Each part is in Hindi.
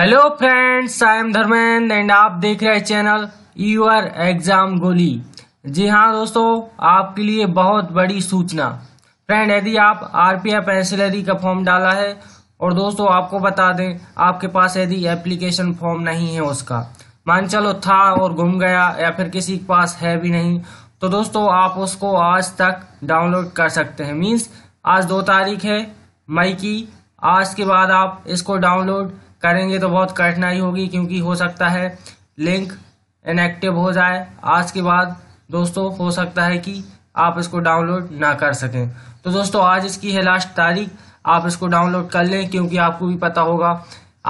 hello friends I am Dharmendra and आप देख रहे हैं चैनल यूर एग्जाम गोली जी हाँ दोस्तों आपके लिए बहुत बड़ी सूचना फ्रेंड यदि आप आर पी एफ एंसिलरी का फॉर्म डाला है और दोस्तों आपको बता दें आपके पास यदि एप्लीकेशन फॉर्म नहीं है उसका मान चलो था और घूम गया या फिर किसी के पास है भी नहीं तो दोस्तों आप उसको आज तक डाउनलोड कर सकते हैं मीन्स आज दो तारीख है मई की आज के बाद आप इसको डाउनलोड करेंगे तो बहुत कठिनाई होगी क्योंकि हो सकता है लिंक इनएक्टिव हो जाए आज के बाद दोस्तों हो सकता है कि आप इसको डाउनलोड ना कर सकें तो दोस्तों आज इसकी है लास्ट तारीख आप इसको डाउनलोड कर लें क्योंकि आपको भी पता होगा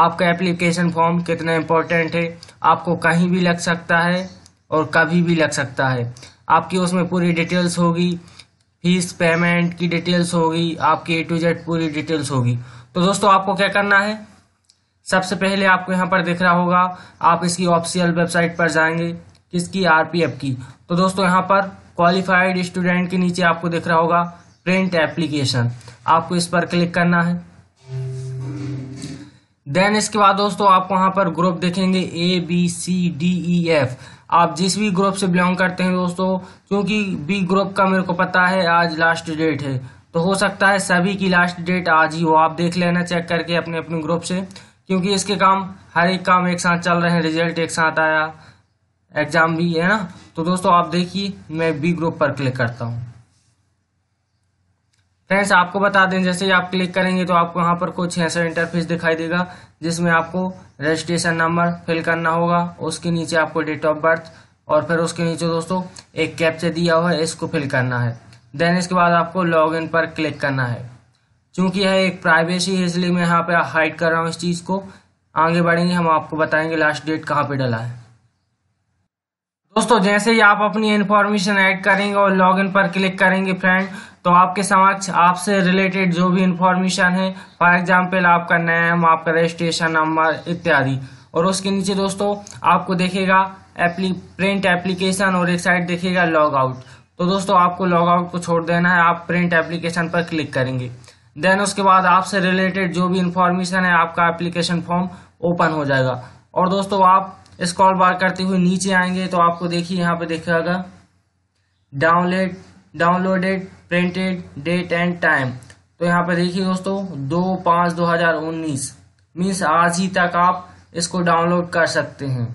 आपका एप्लीकेशन फॉर्म कितना इम्पोर्टेंट है आपको कहीं भी लग सकता है और कभी भी लग सकता है आपकी उसमें पूरी डिटेल्स होगी फीस पेमेंट की डिटेल्स होगी आपकी ए टू जेड पूरी डिटेल्स होगी तो दोस्तों आपको क्या करना है सबसे पहले आपको यहाँ पर दिख रहा होगा आप इसकी ऑफिशियल वेबसाइट पर जाएंगे किसकी आरपीएफ की तो दोस्तों यहाँ पर क्वालिफाइड स्टूडेंट के नीचे आपको दिख रहा होगा प्रिंट एप्लीकेशन आपको इस पर क्लिक करना है देन इसके बाद दोस्तों आपको वहां पर ग्रुप देखेंगे A B C D E F आप जिस भी ग्रुप से बिलोंग करते हैं दोस्तों क्योंकि बी ग्रुप का मेरे को पता है आज लास्ट डेट है तो हो सकता है सभी की लास्ट डेट आज ही हो आप देख लेना चेक करके अपने अपने ग्रुप से क्योंकि इसके काम हर एक काम एक साथ चल रहे हैं रिजल्ट एक साथ आया एग्जाम भी है ना तो दोस्तों आप देखिए मैं बी ग्रुप पर क्लिक करता हूँ फ्रेंड्स आपको बता दें जैसे ही आप क्लिक करेंगे तो आपको यहाँ पर कुछ ऐसा इंटरफेस दिखाई देगा जिसमें आपको रजिस्ट्रेशन नंबर फिल करना होगा उसके नीचे आपको डेट ऑफ बर्थ और फिर उसके नीचे दोस्तों एक कैप्चर दिया हुआ है इसको फिल करना है देन इसके बाद आपको लॉग इन पर क्लिक करना है चूंकि यह एक प्राइवेसी है इसलिए मैं यहाँ पे हाइड कर रहा हूँ इस चीज़ को आगे बढ़ेंगे हम आपको बताएंगे लास्ट डेट कहाँ पे डला है दोस्तों जैसे ही आप अपनी इन्फॉर्मेशन ऐड करेंगे और लॉगिन पर क्लिक करेंगे फ्रेंड तो आपके समक्ष आपसे रिलेटेड जो भी इन्फॉर्मेशन है फॉर एग्जाम्पल आपका नेम आपका रजिस्ट्रेशन नंबर इत्यादि और उसके नीचे दोस्तों आपको देखेगा एप्ली प्रिंट एप्लीकेशन और एक साइड देखेगा लॉग आउट तो दोस्तों आपको लॉग आउट को छोड़ देना है आप प्रिंट एप्लीकेशन पर क्लिक करेंगे देन उसके बाद आपसे रिलेटेड जो भी इंफॉर्मेशन है आपका एप्लीकेशन फॉर्म ओपन हो जाएगा और दोस्तों आप स्क्रॉल बार करते हुए नीचे आएंगे तो आपको देखिए यहाँ पे दिखेगा download downloaded printed date and time तो यहाँ पे देखिए दोस्तों दो पाँच दो हजार उन्नीस मीन्स आज ही तक आप इसको डाउनलोड कर सकते हैं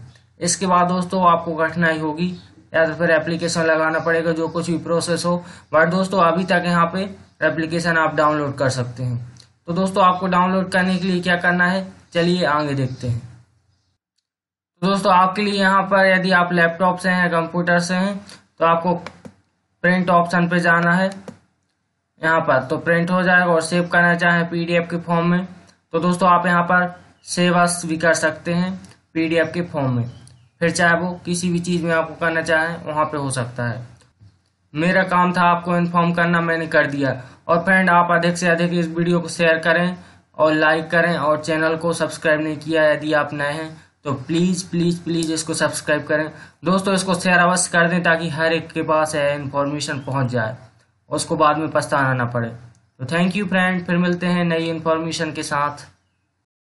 इसके बाद दोस्तों आपको कठिनाई होगी या तो फिर एप्लीकेशन लगाना पड़ेगा जो कुछ भी प्रोसेस हो बट दोस्तों अभी तक यहाँ पे एप्लीकेशन आप डाउनलोड कर सकते हैं तो दोस्तों आपको डाउनलोड करने के लिए क्या करना है चलिए आगे देखते हैं तो दोस्तों आपके लिए यहाँ पर यदि आप लैपटॉप से हैं कंप्यूटर से हैं तो आपको प्रिंट ऑप्शन पे जाना है यहाँ पर तो प्रिंट हो जाएगा और सेव करना चाहें पीडीएफ के फॉर्म में तो दोस्तों आप यहाँ पर सेव अस भी कर सकते हैं पीडीएफ के फॉर्म में फिर चाहे वो किसी भी चीज़ में आपको करना चाहें वहां पर हो सकता है मेरा काम था आपको इन्फॉर्म करना मैंने कर दिया और फ्रेंड आप अधिक से अधिक इस वीडियो को शेयर करें और लाइक करें और चैनल को सब्सक्राइब नहीं किया यदि आप नए हैं तो प्लीज़ प्लीज़ प्लीज़ इसको सब्सक्राइब करें दोस्तों इसको शेयर अवश्य कर दें ताकि हर एक के पास है इन्फॉर्मेशन पहुंच जाए उसको बाद में पछताना ना पड़े तो थैंक यू फ्रेंड फिर मिलते हैं नई इन्फॉर्मेशन के साथ